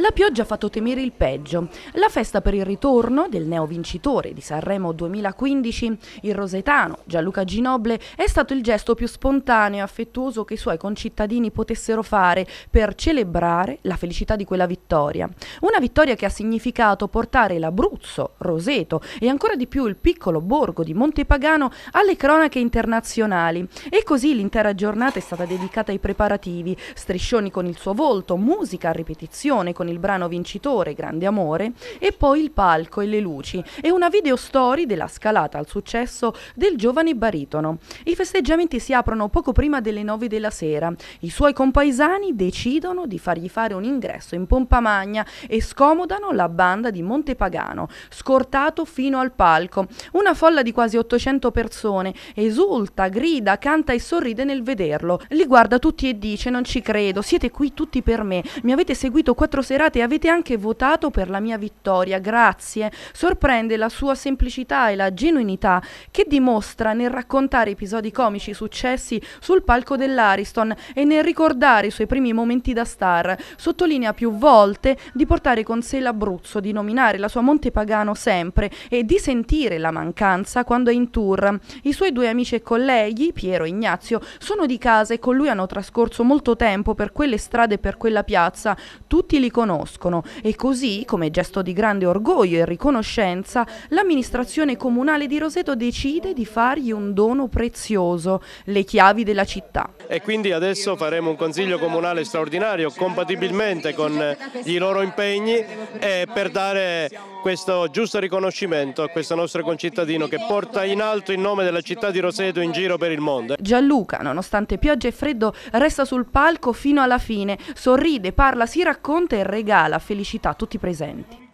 La pioggia ha fatto temere il peggio. La festa per il ritorno del neo vincitore di Sanremo 2015, il rosetano Gianluca Ginoble, è stato il gesto più spontaneo e affettuoso che i suoi concittadini potessero fare per celebrare la felicità di quella vittoria. Una vittoria che ha significato portare l'Abruzzo, Roseto e ancora di più il piccolo borgo di Montepagano alle cronache internazionali. E così l'intera giornata è stata dedicata ai preparativi, striscioni con il suo volto, musica a ripetizione con con il brano vincitore Grande Amore e poi Il palco e le luci e una video story della scalata al successo del giovane baritono. I festeggiamenti si aprono poco prima delle 9 della sera. I suoi compaesani decidono di fargli fare un ingresso in pompa magna e scomodano la banda di Montepagano, scortato fino al palco. Una folla di quasi 800 persone esulta, grida, canta e sorride nel vederlo. Li guarda tutti e dice: Non ci credo, siete qui tutti per me. Mi avete seguito quattro sere considerate e avete anche votato per la mia vittoria, grazie. Sorprende la sua semplicità e la genuinità che dimostra nel raccontare episodi comici successi sul palco dell'Ariston e nel ricordare i suoi primi momenti da star. Sottolinea più volte di portare con sé l'Abruzzo, di nominare la sua Montepagano sempre e di sentire la mancanza quando è in tour. I suoi due amici e colleghi, Piero e Ignazio, sono di casa e con lui hanno trascorso molto tempo per quelle strade e per quella piazza. Tutti li conoscono riconoscono e così, come gesto di grande orgoglio e riconoscenza, l'amministrazione comunale di Roseto decide di fargli un dono prezioso, le chiavi della città. E quindi adesso faremo un consiglio comunale straordinario compatibilmente con i loro impegni per dare questo giusto riconoscimento a questo nostro concittadino che porta in alto il nome della città di Roseto in giro per il mondo. Gianluca, nonostante pioggia e freddo, resta sul palco fino alla fine, sorride, parla, si racconta e resta regala felicità a tutti i presenti.